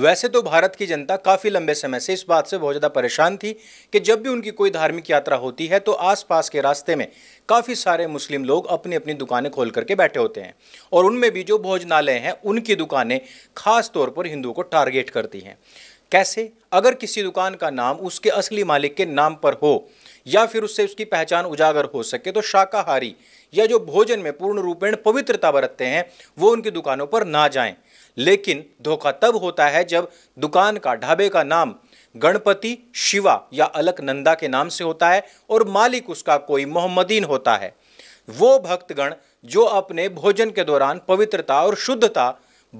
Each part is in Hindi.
वैसे तो भारत की जनता काफ़ी लंबे समय से इस बात से बहुत ज़्यादा परेशान थी कि जब भी उनकी कोई धार्मिक यात्रा होती है तो आसपास के रास्ते में काफ़ी सारे मुस्लिम लोग अपनी अपनी दुकानें खोल करके बैठे होते हैं और उनमें भी जो भोजनालय हैं उनकी दुकानें खास तौर पर हिंदुओं को टारगेट करती हैं कैसे अगर किसी दुकान का नाम उसके असली मालिक के नाम पर हो या फिर उससे उसकी पहचान उजागर हो सके तो शाकाहारी या जो भोजन में पूर्ण रूपेण पवित्रता बरतते हैं वो उनकी दुकानों पर ना जाएं लेकिन धोखा तब होता है जब दुकान का ढाबे का नाम गणपति शिवा या अलकनंदा के नाम से होता है और मालिक उसका कोई मोहम्मदीन होता है वो भक्तगण जो अपने भोजन के दौरान पवित्रता और शुद्धता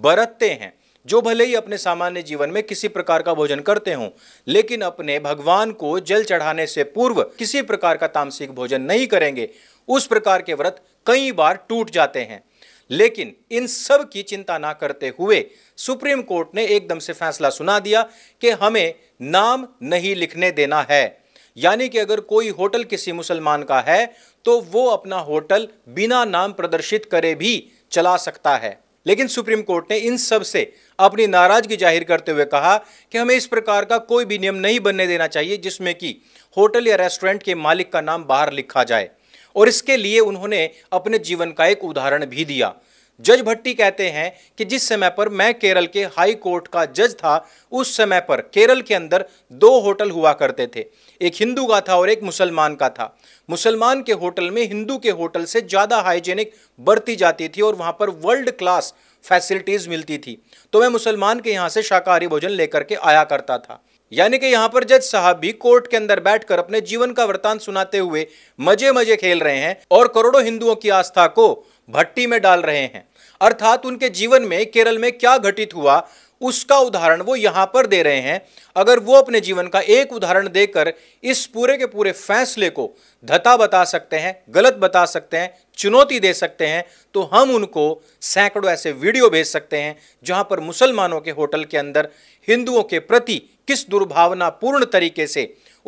बरतते हैं जो भले ही अपने सामान्य जीवन में किसी प्रकार का भोजन करते हों लेकिन अपने भगवान को जल चढ़ाने से पूर्व किसी प्रकार का तामसिक भोजन नहीं करेंगे उस प्रकार के व्रत कई बार टूट जाते हैं लेकिन इन सब की चिंता ना करते हुए सुप्रीम कोर्ट ने एकदम से फैसला सुना दिया कि हमें नाम नहीं लिखने देना है यानी कि अगर कोई होटल किसी मुसलमान का है तो वो अपना होटल बिना नाम प्रदर्शित करे भी चला सकता है लेकिन सुप्रीम कोर्ट ने इन सब से अपनी नाराजगी जाहिर करते हुए कहा कि हमें इस प्रकार का कोई भी नियम नहीं बनने देना चाहिए जिसमें कि होटल या रेस्टोरेंट के मालिक का नाम बाहर लिखा जाए और इसके लिए उन्होंने अपने जीवन का एक उदाहरण भी दिया जज भट्टी कहते हैं कि जिस समय पर मैं केरल के हाई कोर्ट का जज था उस समय पर केरल के अंदर दो होटल हुआ करते थे एक हिंदू का था और एक मुसलमान का था मुसलमान के होटल में हिंदू के होटल से ज़्यादा हाइजेनिक बरती जाती थी और वहाँ पर वर्ल्ड क्लास फैसिलिटीज़ मिलती थी तो मैं मुसलमान के यहाँ से शाकाहारी भोजन लेकर के आया करता था यानी कि यहां पर जज साहब भी कोर्ट के अंदर बैठकर अपने जीवन का वृतांत सुनाते हुए मजे मजे खेल रहे हैं और करोड़ों हिंदुओं की आस्था को भट्टी में डाल रहे हैं अर्थात उनके जीवन में केरल में क्या घटित हुआ उसका उदाहरण वो यहां पर दे रहे हैं अगर वो अपने जीवन का एक उदाहरण देकर इस पूरे के पूरे फैसले को धता बता सकते हैं गलत बता सकते हैं चुनौती दे सकते हैं तो हम उनको सैकड़ों ऐसे वीडियो भेज सकते हैं जहां पर मुसलमानों के होटल के अंदर हिंदुओं के प्रति किस दुर्भावना पूर्ण तरीके से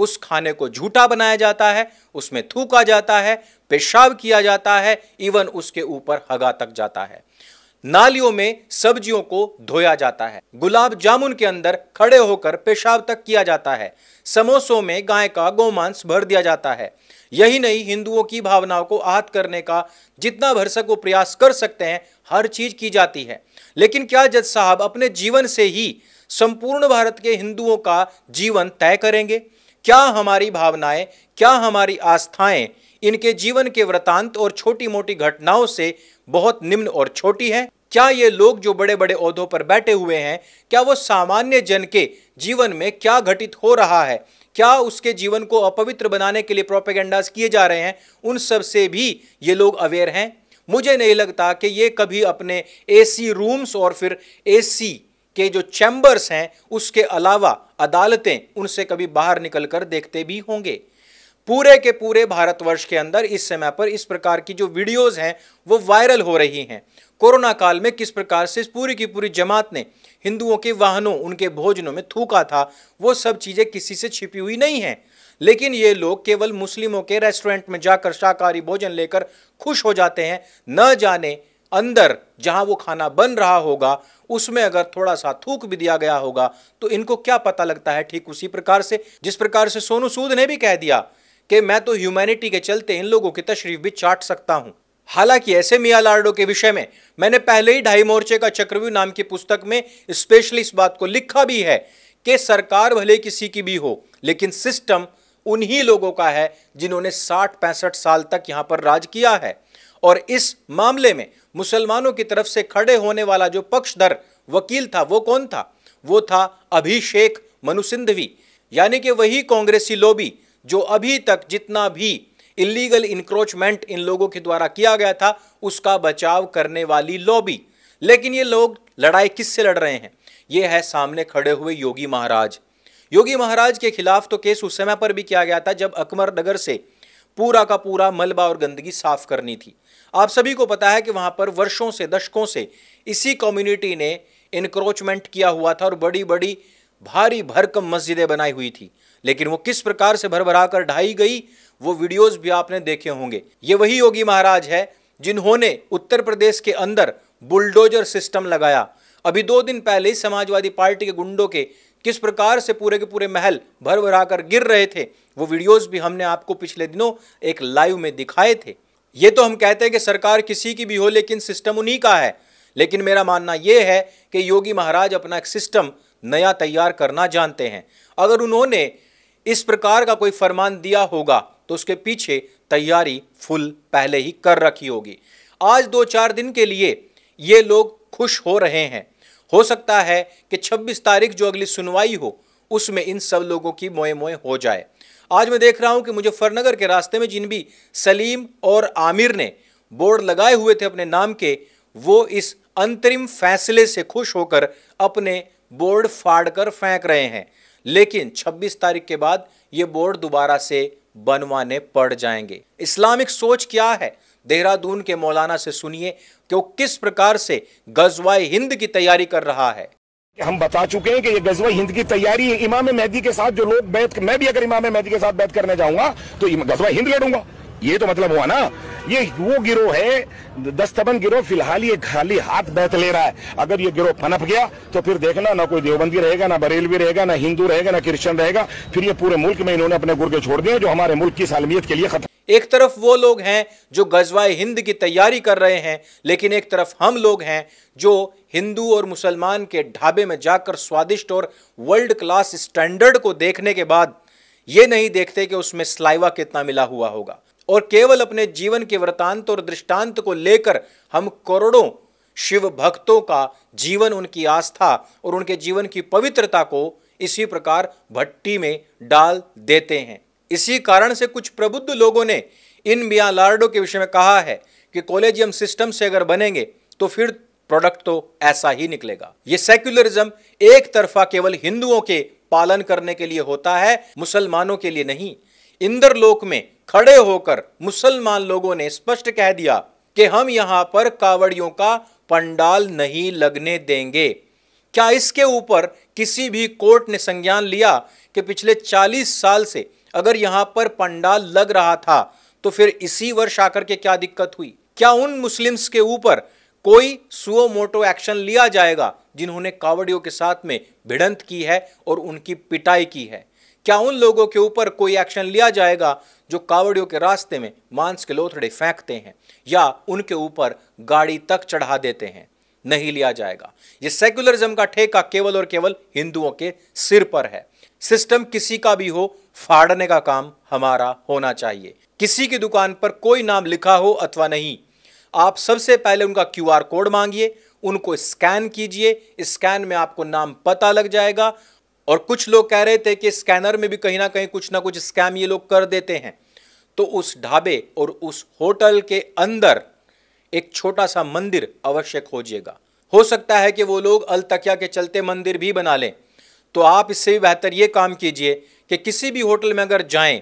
उस खाने को झूठा बनाया जाता है उसमें थूका जाता है पेशाब किया जाता है इवन उसके ऊपर हगा तक जाता है नालियों में सब्जियों को धोया जाता है गुलाब जामुन के अंदर खड़े होकर पेशाब तक किया जाता है समोसों में गाय का गोमांस भर दिया जाता है यही नहीं हिंदुओं की भावनाओं को आहत करने का जितना भरसक वो प्रयास कर सकते हैं हर चीज की जाती है लेकिन क्या जज साहब अपने जीवन से ही संपूर्ण भारत के हिंदुओं का जीवन तय करेंगे क्या हमारी भावनाएं क्या हमारी आस्थाएं इनके जीवन के वृतांत और छोटी मोटी घटनाओं से बहुत निम्न और छोटी है क्या ये लोग जो बड़े बड़े औहदों पर बैठे हुए हैं क्या वो सामान्य जन के जीवन में क्या घटित हो रहा है क्या उसके जीवन को अपवित्र बनाने के लिए प्रोपेगेंडाज किए जा रहे हैं उन सब से भी ये लोग अवेयर हैं मुझे नहीं लगता कि ये कभी अपने एसी रूम्स और फिर एसी के जो चैम्बर्स हैं उसके अलावा अदालतें उनसे कभी बाहर निकलकर देखते भी होंगे पूरे के पूरे भारतवर्ष के अंदर इस समय पर इस प्रकार की जो वीडियोस हैं वो वायरल हो रही हैं कोरोना काल में किस प्रकार से पूरी की पूरी जमात ने हिंदुओं के वाहनों उनके भोजनों में थूका था वो सब चीज़ें किसी से छिपी हुई नहीं हैं लेकिन ये लोग केवल मुस्लिमों के रेस्टोरेंट में जाकर शाकाहारी भोजन लेकर खुश हो जाते हैं न जाने अंदर जहां वो खाना बन रहा होगा उसमें अगर थोड़ा सा थूक भी दिया गया होगा तो इनको क्या पता लगता है ठीक उसी प्रकार से जिस प्रकार से सोनू सूद ने भी कह दिया कि मैं तो ह्यूमैनिटी के चलते इन लोगों की तशरीफ भी चाट सकता हूं हालांकि ऐसे मियाँ लाडो के विषय में मैंने पहले ही ढाई मोर्चे का चक्रव्यूह नाम की पुस्तक में स्पेशली इस बात को लिखा भी है कि सरकार भले किसी की भी हो लेकिन सिस्टम उन्हीं लोगों का है जिन्होंने साठ पैंसठ साल तक यहां पर राज किया है और इस मामले में मुसलमानों की तरफ से खड़े होने वाला जो पक्षधर वकील था वो कौन था वो था अभिषेक मनु सिंधवी यानी कि वही कांग्रेसी लोबी जो अभी तक जितना भी इलीगल इंक्रोचमेंट इन लोगों के द्वारा किया गया था उसका बचाव करने वाली लॉबी लेकिन ये लोग लड़ाई किससे लड़ रहे हैं ये है सामने खड़े हुए योगी महाराज योगी महाराज के खिलाफ तो केस उस समय पर भी किया गया था जब अकमर नगर से पूरा का पूरा मलबा और गंदगी साफ करनी थी आप सभी को पता है कि वहां पर वर्षों से दशकों से इसी कम्युनिटी ने इनक्रोचमेंट किया हुआ था और बड़ी बड़ी भारी भरकम मस्जिदें बनाई हुई थी लेकिन वो किस प्रकार से भरभरा कर ढाई गई वो वीडियोस भी आपने देखे होंगे ये वही योगी महाराज है जिन्होंने उत्तर प्रदेश के अंदर बुलडोजर सिस्टम लगाया अभी दो दिन पहले ही समाजवादी पार्टी के गुंडों के किस प्रकार से पूरे के पूरे महल भर भरा कर गिर रहे थे वो वीडियोस भी हमने आपको पिछले दिनों एक लाइव में दिखाए थे ये तो हम कहते हैं कि सरकार किसी की भी हो लेकिन सिस्टम उन्हीं का है लेकिन मेरा मानना यह है कि योगी महाराज अपना एक सिस्टम नया तैयार करना जानते हैं अगर उन्होंने इस प्रकार का कोई फरमान दिया होगा तो उसके पीछे तैयारी फुल पहले ही कर रखी होगी आज दो चार दिन के लिए ये लोग खुश हो रहे हैं हो सकता है कि 26 तारीख जो अगली सुनवाई हो उसमें इन सब लोगों की मोए मोए हो जाए आज मैं देख रहा हूं कि मुझे फरनगर के रास्ते में जिन भी सलीम और आमिर ने बोर्ड लगाए हुए थे अपने नाम के वो इस अंतरिम फैसले से खुश होकर अपने बोर्ड फाड़कर फेंक रहे हैं लेकिन 26 तारीख के बाद ये बोर्ड दोबारा से बनवाने पड़ जाएंगे इस्लामिक सोच क्या है देहरादून के मौलाना से सुनिए कि वो किस प्रकार से गजवाए हिंद की तैयारी कर रहा है हम बता चुके हैं कि ये गजवा हिंद की तैयारी है इमाम मेहदी के साथ जो लोग बैठ मैं भी अगर इमाम मेहदी के साथ बैठ करने जाऊंगा तो गजवा हिंद लड़ूंगा ये तो मतलब हुआ ना ये वो गिरोह है दस्तबन गिरोह फिलहाल ये खाली हाथ बैठ ले रहा है अगर ये गिरोह पनप गया तो फिर देखना ना कोई देवबंदी रहेगा ना बरेलवी रहेगा ना हिंदू रहेगा ना क्रिश्चियन रहेगा फिर ये पूरे मुल्क में इन्होंने अपने गुर्गे छोड़ दिए जो हमारे मुल्क की सालमियत के लिए खतरा एक तरफ वो लोग हैं जो गजवाए हिंद की तैयारी कर रहे हैं लेकिन एक तरफ हम लोग हैं जो हिंदू और मुसलमान के ढाबे में जाकर स्वादिष्ट और वर्ल्ड क्लास स्टैंडर्ड को देखने के बाद ये नहीं देखते कि उसमें स्लाइवा कितना मिला हुआ होगा और केवल अपने जीवन के वृतांत और दृष्टांत को लेकर हम करोड़ों शिव भक्तों का जीवन उनकी आस्था और उनके जीवन की पवित्रता को इसी प्रकार भट्टी में डाल देते हैं इसी कारण से कुछ प्रबुद्ध लोगों ने इन मियाँ लार्डो के विषय में कहा है कि कॉलेजियम सिस्टम से अगर बनेंगे तो फिर प्रोडक्ट तो ऐसा ही निकलेगा ये सेक्युलरिज्म एक तरफा केवल हिंदुओं के पालन करने के लिए होता है मुसलमानों के लिए नहीं लोक में खड़े होकर मुसलमान लोगों ने स्पष्ट कह दिया कि हम यहां पर कावड़ियों का पंडाल नहीं लगने देंगे क्या इसके ऊपर किसी भी कोर्ट ने संज्ञान लिया कि पिछले 40 साल से अगर यहां पर पंडाल लग रहा था तो फिर इसी वर्ष आकर के क्या दिक्कत हुई क्या उन मुस्लिम्स के ऊपर कोई सुओ मोटो एक्शन लिया जाएगा जिन्होंने कावड़ियों के साथ में भिड़ंत की है और उनकी पिटाई की है क्या उन लोगों के ऊपर कोई एक्शन लिया जाएगा जो कावड़ियों के रास्ते में मांस के लोथड़े फेंकते हैं या उनके ऊपर गाड़ी तक चढ़ा देते हैं नहीं लिया जाएगा ये सेक्युलरिज्म का ठेका केवल और केवल हिंदुओं के सिर पर है सिस्टम किसी का भी हो फाड़ने का काम हमारा होना चाहिए किसी की दुकान पर कोई नाम लिखा हो अथवा नहीं आप सबसे पहले उनका क्यू कोड मांगिए उनको स्कैन कीजिए स्कैन में आपको नाम पता लग जाएगा और कुछ लोग कह रहे थे कि स्कैनर में भी कहीं ना कहीं कुछ ना कुछ स्कैम ये लोग कर देते हैं तो उस ढाबे और उस होटल के अंदर एक छोटा सा मंदिर अवश्य खोजिएगा हो सकता है कि वो लोग अलतकिया के चलते मंदिर भी बना लें तो आप इससे भी बेहतर ये काम कीजिए कि किसी भी होटल में अगर जाएं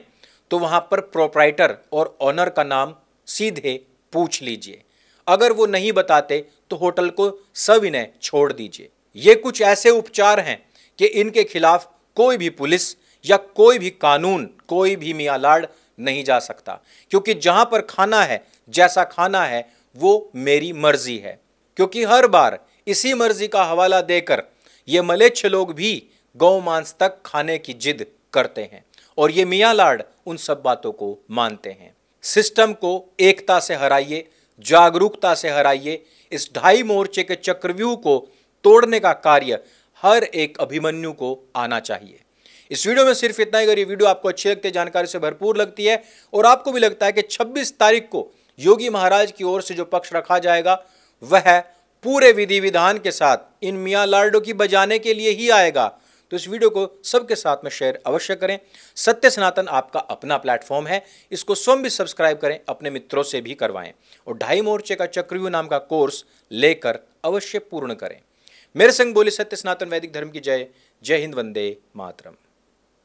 तो वहाँ पर प्रोपराइटर और ऑनर का नाम सीधे पूछ लीजिए अगर वो नहीं बताते तो होटल को सविनय छोड़ दीजिए ये कुछ ऐसे उपचार हैं कि इनके खिलाफ कोई भी पुलिस या कोई भी कानून कोई भी मियाँ लाड़ नहीं जा सकता क्योंकि जहाँ पर खाना है जैसा खाना है वो मेरी मर्जी है क्योंकि हर बार इसी मर्जी का हवाला देकर ये मलेच्छ लोग भी गौ मांस तक खाने की जिद करते हैं और ये मियाँ लाड उन सब बातों को मानते हैं सिस्टम को एकता से हराइए जागरूकता से हराइए इस ढाई मोर्चे के चक्रव्यूह को तोड़ने का कार्य हर एक अभिमन्यु को आना चाहिए इस वीडियो में सिर्फ इतना ही अगर ये वीडियो आपको अच्छी लगती है जानकारी से भरपूर लगती है और आपको भी लगता है कि 26 तारीख को योगी महाराज की ओर से जो पक्ष रखा जाएगा वह पूरे विधि विधान के साथ इन मियाँ लाडो की बजाने के लिए ही आएगा तो इस वीडियो को सबके साथ में शेयर अवश्य करें सत्य सनातन आपका अपना प्लेटफॉर्म है इसको स्वयं भी सब्सक्राइब करें अपने मित्रों से भी करवाएं और ढाई मोर्चे का चक्रव्यूह नाम का कोर्स लेकर अवश्य पूर्ण करें मेरे संग बोले सत्य सनातन वैदिक धर्म की जय जय हिंद वंदे मातरम